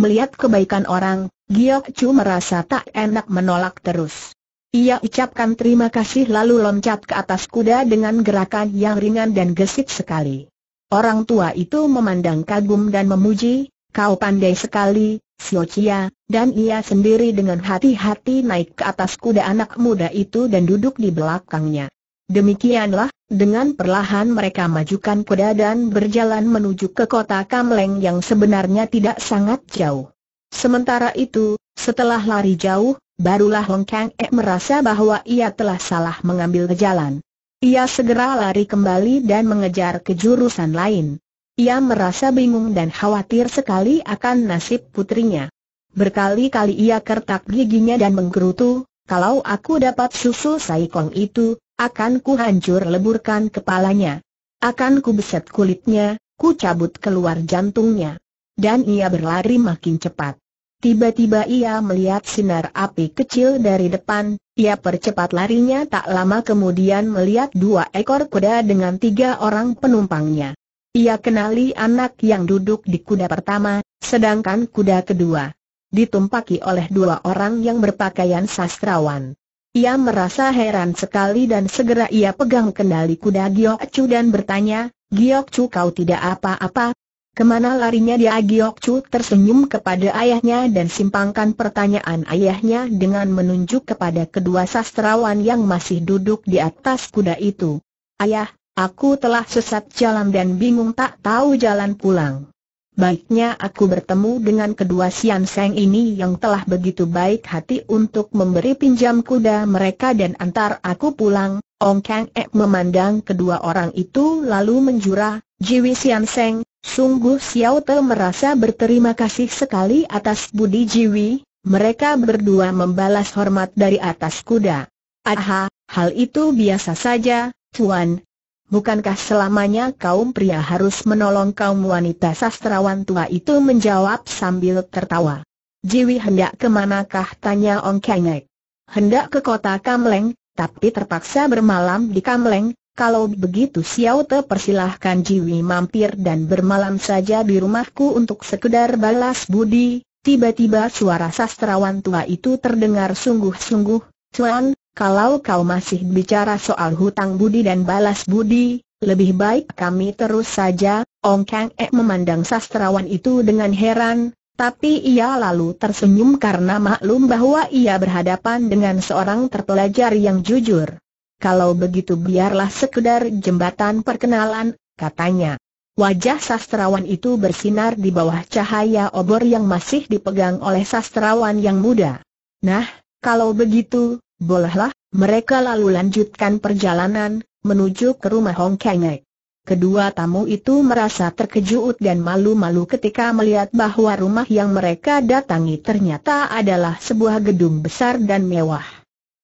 Melihat kebaikan orang, Giok Chu merasa tak enak menolak terus. Ia ucapkan terima kasih lalu loncat ke atas kuda dengan gerakan yang ringan dan gesit sekali. Orang tua itu memandang kagum dan memuji, kau pandai sekali, siocia, dan ia sendiri dengan hati-hati naik ke atas kuda anak muda itu dan duduk di belakangnya. Demikianlah, dengan perlahan mereka majukan kuda dan berjalan menuju ke kota Kamleng yang sebenarnya tidak sangat jauh. Sementara itu, setelah lari jauh, Barulah Hong Kang E merasa bahwa ia telah salah mengambil jalan. Ia segera lari kembali dan mengejar ke jurusan lain. Ia merasa bingung dan khawatir sekali akan nasib putrinya. Berkali-kali ia kertak giginya dan menggerutu, kalau aku dapat susul saikong itu, akan ku hancur leburkan kepalanya. Akan ku beset kulitnya, ku cabut keluar jantungnya. Dan ia berlari makin cepat. Tiba-tiba ia melihat sinar api kecil dari depan, ia percepat larinya tak lama kemudian melihat dua ekor kuda dengan tiga orang penumpangnya. Ia kenali anak yang duduk di kuda pertama, sedangkan kuda kedua ditumpaki oleh dua orang yang berpakaian sastrawan. Ia merasa heran sekali dan segera ia pegang kendali kuda Giok Chu dan bertanya, Giok Chu kau tidak apa-apa, Kemana larinya dia Giok Chu tersenyum kepada ayahnya dan simpangkan pertanyaan ayahnya dengan menunjuk kepada kedua sastrawan yang masih duduk di atas kuda itu. Ayah, aku telah sesat jalan dan bingung tak tahu jalan pulang. Baiknya aku bertemu dengan kedua Sian Seng ini yang telah begitu baik hati untuk memberi pinjam kuda mereka dan antar aku pulang. Ong Kang Ek memandang kedua orang itu lalu menjura, Jiwi Sian Seng, Sungguh Xiao Te merasa berterima kasih sekali atas budi Jiwi, mereka berdua membalas hormat dari atas kuda. Aha, hal itu biasa saja, Tuan. Bukankah selamanya kaum pria harus menolong kaum wanita sastrawan tua itu menjawab sambil tertawa. Jiwi hendak kemanakah tanya Ong Kengek. Hendak ke kota Kamleng, tapi terpaksa bermalam di Kamleng, kalau begitu Xiao Te persilahkan Jiwi mampir dan bermalam saja di rumahku untuk sekedar balas budi. Tiba-tiba suara sastrawan tua itu terdengar sungguh-sungguh, Cuan, kalau kau masih bicara soal hutang budi dan balas budi, lebih baik kami terus saja, Ong Kang E memandang sastrawan itu dengan heran, tapi ia lalu tersenyum karena maklum bahwa ia berhadapan dengan seorang terpelajar yang jujur kalau begitu biarlah sekedar jembatan perkenalan, katanya. Wajah sastrawan itu bersinar di bawah cahaya obor yang masih dipegang oleh sastrawan yang muda. Nah, kalau begitu, bolehlah, mereka lalu lanjutkan perjalanan, menuju ke rumah Hong Kengek. Kedua tamu itu merasa terkejut dan malu-malu ketika melihat bahwa rumah yang mereka datangi ternyata adalah sebuah gedung besar dan mewah.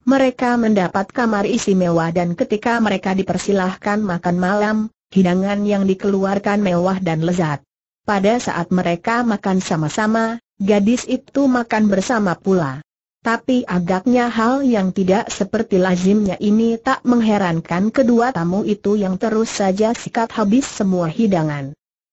Mereka mendapat kamar istimewa dan ketika mereka dipersilahkan makan malam, hidangan yang dikeluarkan mewah dan lezat. Pada saat mereka makan sama-sama, gadis itu makan bersama pula. Tapi agaknya hal yang tidak seperti lazimnya ini tak mengherankan kedua tamu itu yang terus saja sikat habis semua hidangan.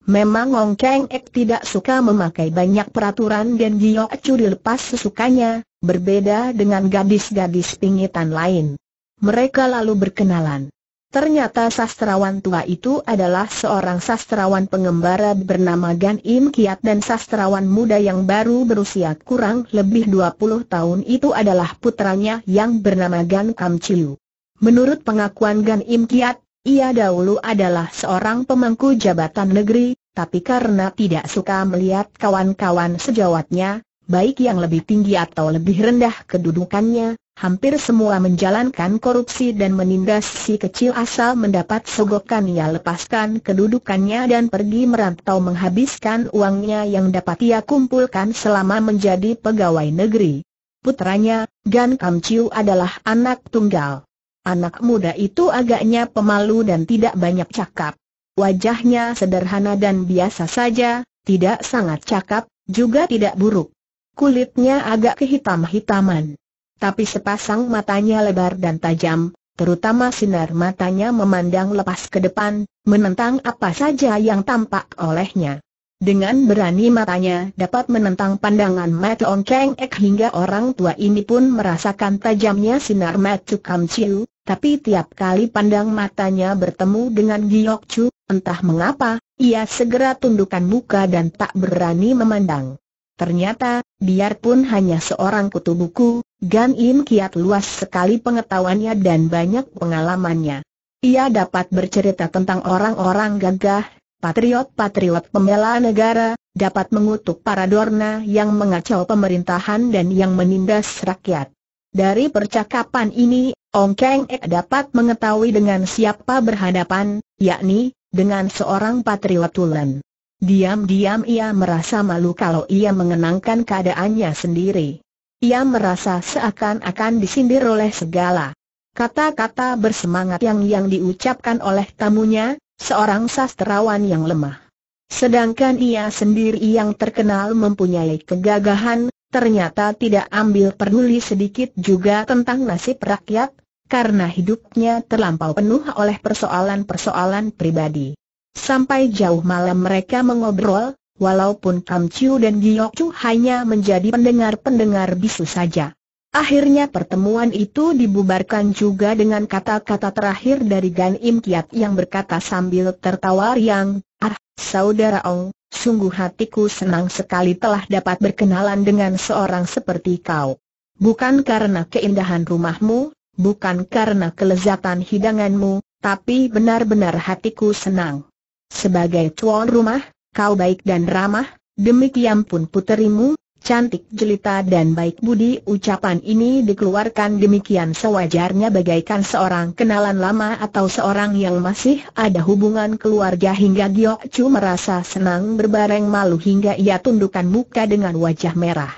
Memang Ong Keng Ek tidak suka memakai banyak peraturan dan Gio Chu dilepas sesukanya, berbeda dengan gadis-gadis pingitan lain. Mereka lalu berkenalan. Ternyata sastrawan tua itu adalah seorang sastrawan pengembara bernama Gan Im Kiat dan sastrawan muda yang baru berusia kurang lebih 20 tahun itu adalah putranya yang bernama Gan Kam Chiu. Menurut pengakuan Gan Im Kiat, ia dahulu adalah seorang pemangku jabatan negeri, tapi karena tidak suka melihat kawan-kawan sejawatnya, baik yang lebih tinggi atau lebih rendah kedudukannya, hampir semua menjalankan korupsi dan menindas si kecil asal mendapat sogokan ia lepaskan kedudukannya dan pergi merantau menghabiskan uangnya yang dapat ia kumpulkan selama menjadi pegawai negeri. Putranya, Gan Kam Chiu adalah anak tunggal. Anak muda itu agaknya pemalu dan tidak banyak cakap. Wajahnya sederhana dan biasa saja, tidak sangat cakap, juga tidak buruk. Kulitnya agak kehitam-hitaman. Tapi sepasang matanya lebar dan tajam, terutama sinar matanya memandang lepas ke depan, menentang apa saja yang tampak olehnya. Dengan berani matanya dapat menentang pandangan Mat Ong Cheng Ek hingga orang tua ini pun merasakan tajamnya sinar Mat Kam Chiu, tapi tiap kali pandang matanya bertemu dengan Giok Chu, entah mengapa, ia segera tundukkan muka dan tak berani memandang. Ternyata, biarpun hanya seorang kutu buku, Gan Im kiat luas sekali pengetahuannya dan banyak pengalamannya. Ia dapat bercerita tentang orang-orang gagah, patriot-patriot pembela negara, dapat mengutuk para dorna yang mengacau pemerintahan dan yang menindas rakyat. Dari percakapan ini, Ong Keng Ek dapat mengetahui dengan siapa berhadapan, yakni, dengan seorang patriot Tulen. Diam-diam ia merasa malu kalau ia mengenangkan keadaannya sendiri. Ia merasa seakan-akan disindir oleh segala. Kata-kata bersemangat yang yang diucapkan oleh tamunya, seorang sastrawan yang lemah. Sedangkan ia sendiri yang terkenal mempunyai kegagahan, ternyata tidak ambil peduli sedikit juga tentang nasib rakyat, karena hidupnya terlampau penuh oleh persoalan-persoalan pribadi. Sampai jauh malam mereka mengobrol, walaupun Kam Chiu dan Giok Chu hanya menjadi pendengar-pendengar bisu saja. Akhirnya pertemuan itu dibubarkan juga dengan kata-kata terakhir dari Gan Im Kiat yang berkata sambil tertawa riang, Ah, Saudara Ong, sungguh hatiku senang sekali telah dapat berkenalan dengan seorang seperti kau. Bukan karena keindahan rumahmu, bukan karena kelezatan hidanganmu, tapi benar-benar hatiku senang. Sebagai tuan rumah, kau baik dan ramah, demikian pun puterimu, cantik jelita dan baik budi ucapan ini dikeluarkan demikian sewajarnya bagaikan seorang kenalan lama atau seorang yang masih ada hubungan keluarga hingga Giok Chu merasa senang berbareng malu hingga ia tundukkan muka dengan wajah merah.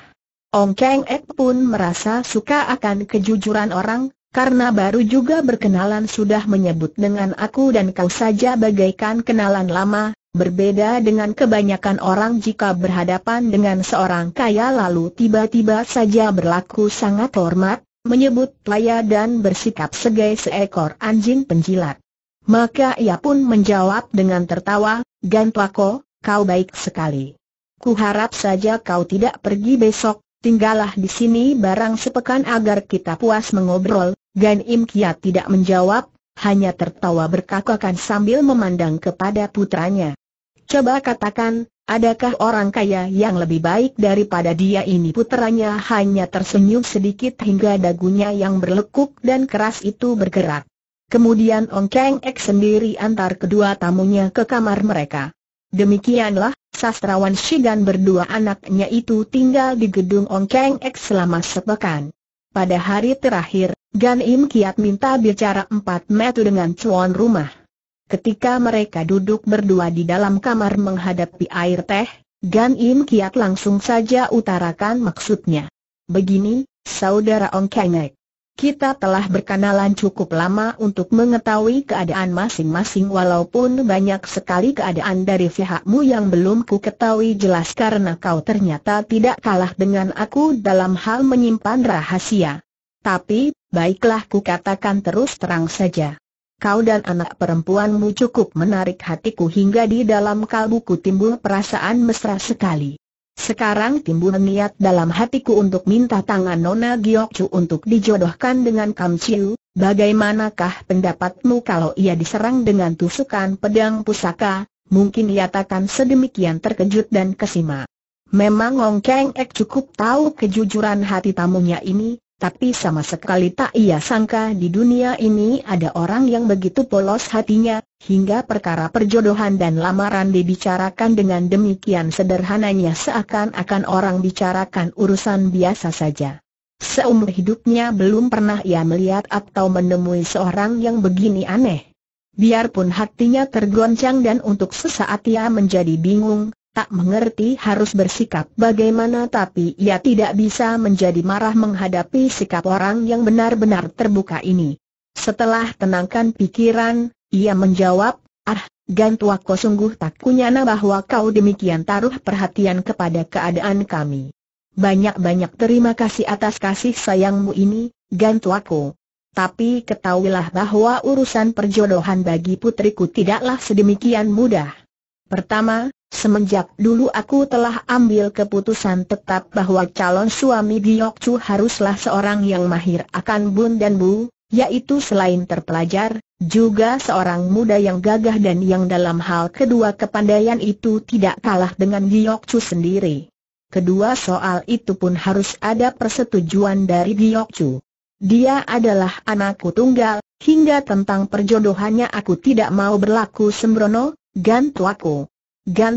Ong Keng Ek pun merasa suka akan kejujuran orang, karena baru juga berkenalan sudah menyebut dengan aku dan kau saja bagaikan kenalan lama, berbeda dengan kebanyakan orang jika berhadapan dengan seorang kaya lalu tiba-tiba saja berlaku sangat hormat, menyebut laya dan bersikap segai seekor anjing penjilat. Maka ia pun menjawab dengan tertawa, Gantwako, kau baik sekali. Kuharap saja kau tidak pergi besok, tinggallah di sini barang sepekan agar kita puas mengobrol, Gan Im Kiat tidak menjawab, hanya tertawa berkakakan sambil memandang kepada putranya. Coba katakan, adakah orang kaya yang lebih baik daripada dia ini? Putranya hanya tersenyum sedikit hingga dagunya yang berlekuk dan keras itu bergerak. Kemudian Ong Keng Ek sendiri antar kedua tamunya ke kamar mereka. Demikianlah, sastrawan Shigan berdua anaknya itu tinggal di gedung Ong Keng Ek selama sepekan. Pada hari terakhir, Gan Im Kiat minta bicara empat metu dengan cuan rumah. Ketika mereka duduk berdua di dalam kamar menghadapi air teh, Gan Im Kiat langsung saja utarakan maksudnya. Begini, Saudara Ong Kengek. Kita telah berkenalan cukup lama untuk mengetahui keadaan masing-masing walaupun banyak sekali keadaan dari pihakmu yang belum ku ketahui jelas karena kau ternyata tidak kalah dengan aku dalam hal menyimpan rahasia. Tapi, baiklah ku katakan terus terang saja. Kau dan anak perempuanmu cukup menarik hatiku hingga di dalam kalbuku timbul perasaan mesra sekali. Sekarang timbul niat dalam hatiku untuk minta tangan Nona Chu untuk dijodohkan dengan Kam Chiu, bagaimanakah pendapatmu kalau ia diserang dengan tusukan pedang pusaka, mungkin ia takkan sedemikian terkejut dan kesima. Memang Ong Keng Ek cukup tahu kejujuran hati tamunya ini, tapi sama sekali tak ia sangka di dunia ini ada orang yang begitu polos hatinya, hingga perkara perjodohan dan lamaran dibicarakan dengan demikian sederhananya seakan-akan orang bicarakan urusan biasa saja. Seumur hidupnya belum pernah ia melihat atau menemui seorang yang begini aneh. Biarpun hatinya tergoncang dan untuk sesaat ia menjadi bingung, tak mengerti harus bersikap bagaimana tapi ia tidak bisa menjadi marah menghadapi sikap orang yang benar-benar terbuka ini. Setelah tenangkan pikiran, ia menjawab, Ah, kau sungguh tak kunyana bahwa kau demikian taruh perhatian kepada keadaan kami. Banyak-banyak terima kasih atas kasih sayangmu ini, Gantuaku. Tapi ketahuilah bahwa urusan perjodohan bagi putriku tidaklah sedemikian mudah. Pertama, Semenjak dulu aku telah ambil keputusan tetap bahwa calon suami Giyok Chu haruslah seorang yang mahir akan bun dan bu, yaitu selain terpelajar, juga seorang muda yang gagah dan yang dalam hal kedua kepandaian itu tidak kalah dengan Giyok Chu sendiri. Kedua soal itu pun harus ada persetujuan dari Giyok Chu. Dia adalah anakku tunggal, hingga tentang perjodohannya aku tidak mau berlaku sembrono, gantu aku. Gan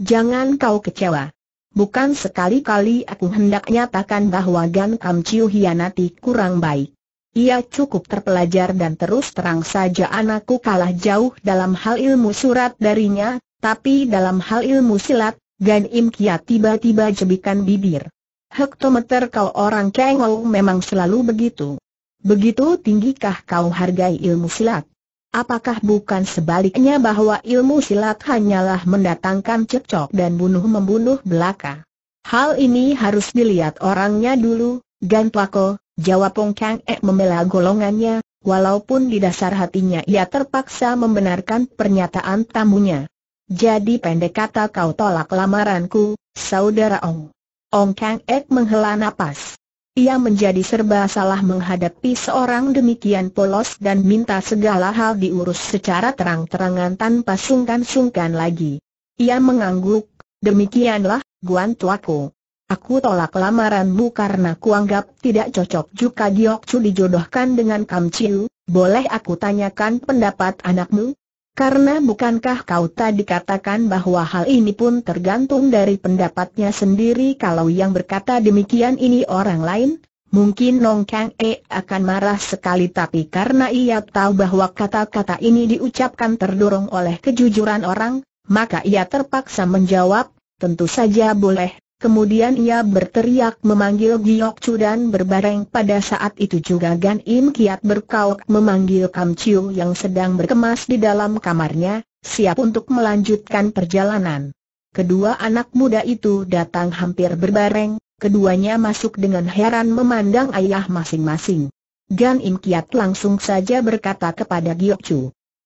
jangan kau kecewa. Bukan sekali-kali aku hendak nyatakan bahwa Gan Kam Chiu hianati kurang baik. Ia cukup terpelajar dan terus terang saja anakku kalah jauh dalam hal ilmu surat darinya, tapi dalam hal ilmu silat, Gan Im Kia tiba-tiba jebikan bibir. Hektometer kau orang kengol memang selalu begitu. Begitu tinggikah kau hargai ilmu silat? Apakah bukan sebaliknya bahwa ilmu silat hanyalah mendatangkan cekcok dan bunuh-membunuh belaka? Hal ini harus dilihat orangnya dulu, Gan Tuako, jawab Pong Kang Ek membela golongannya, walaupun di dasar hatinya ia terpaksa membenarkan pernyataan tamunya. Jadi pendek kata kau tolak lamaranku, saudara Ong. Ong Kang Ek menghela napas. Ia menjadi serba salah menghadapi seorang demikian polos dan minta segala hal diurus secara terang-terangan tanpa sungkan-sungkan lagi. Ia mengangguk, demikianlah, Guan Tuaku. Aku tolak lamaranmu karena kuanggap tidak cocok juga Giok Chu dijodohkan dengan Kam Chiu, boleh aku tanyakan pendapat anakmu? Karena bukankah kau tadi katakan bahwa hal ini pun tergantung dari pendapatnya sendiri kalau yang berkata demikian ini orang lain? Mungkin Nong Kang E akan marah sekali tapi karena ia tahu bahwa kata-kata ini diucapkan terdorong oleh kejujuran orang, maka ia terpaksa menjawab, tentu saja boleh, Kemudian ia berteriak memanggil Giok Chu dan berbareng pada saat itu juga Gan Im Kiat berkauk memanggil Kam Chiu yang sedang berkemas di dalam kamarnya, siap untuk melanjutkan perjalanan. Kedua anak muda itu datang hampir berbareng, keduanya masuk dengan heran memandang ayah masing-masing. Gan Im Kiat langsung saja berkata kepada Giok Chu,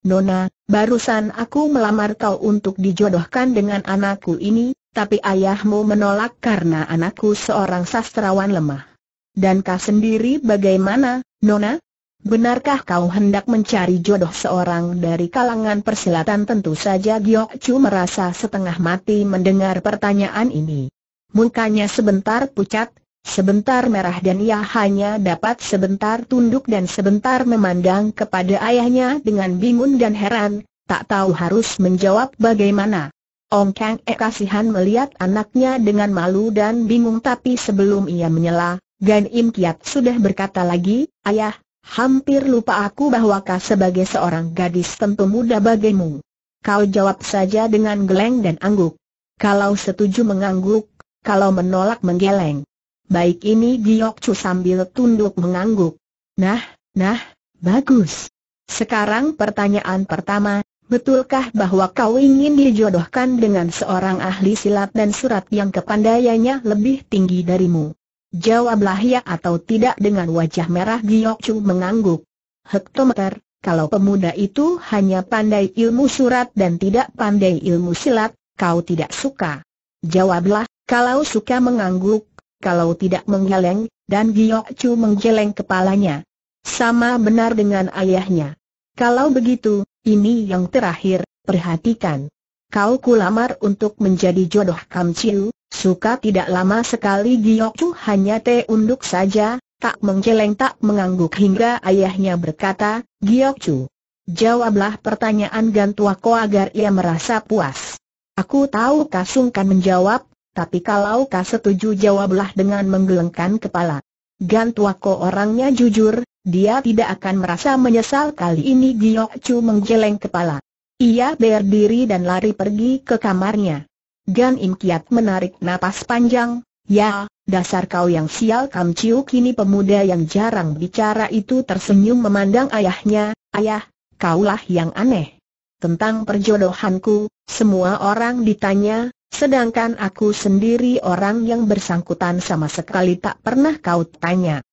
Nona, barusan aku melamar kau untuk dijodohkan dengan anakku ini, tapi ayahmu menolak karena anakku seorang sastrawan lemah. Dan kau sendiri bagaimana, Nona? Benarkah kau hendak mencari jodoh seorang dari kalangan persilatan? Tentu saja Giok Chu merasa setengah mati mendengar pertanyaan ini. Mukanya sebentar pucat, sebentar merah dan ia hanya dapat sebentar tunduk dan sebentar memandang kepada ayahnya dengan bingung dan heran, tak tahu harus menjawab bagaimana. Ong Kang E kasihan melihat anaknya dengan malu dan bingung tapi sebelum ia menyela, Gan Im Kiat sudah berkata lagi, Ayah, hampir lupa aku bahwa kau sebagai seorang gadis tentu muda bagimu. Kau jawab saja dengan geleng dan angguk. Kalau setuju mengangguk, kalau menolak menggeleng. Baik ini Giok Chu sambil tunduk mengangguk. Nah, nah, bagus. Sekarang pertanyaan pertama, Betulkah bahwa kau ingin dijodohkan dengan seorang ahli silat dan surat yang kepandaiannya lebih tinggi darimu? Jawablah ya atau tidak dengan wajah merah Chu mengangguk. Hektometer, kalau pemuda itu hanya pandai ilmu surat dan tidak pandai ilmu silat, kau tidak suka. Jawablah, kalau suka mengangguk, kalau tidak menggeleng, dan Chu menggeleng kepalanya. Sama benar dengan ayahnya. Kalau begitu, ini yang terakhir, perhatikan. Kau kulamar untuk menjadi jodoh Kam Chiu, suka tidak lama sekali Giok Chu hanya teunduk saja, tak mengceleng tak mengangguk hingga ayahnya berkata, Giok Chu, jawablah pertanyaan Ko agar ia merasa puas. Aku tahu kasungkan menjawab, tapi kalau kau setuju jawablah dengan menggelengkan kepala. Ko orangnya jujur, dia tidak akan merasa menyesal kali ini Giok Chu menggeleng kepala. Ia berdiri dan lari pergi ke kamarnya. Gan Im Kiat menarik napas panjang, ya, dasar kau yang sial Kam Chiu kini pemuda yang jarang bicara itu tersenyum memandang ayahnya, ayah, kaulah yang aneh. Tentang perjodohanku, semua orang ditanya, sedangkan aku sendiri orang yang bersangkutan sama sekali tak pernah kau tanya.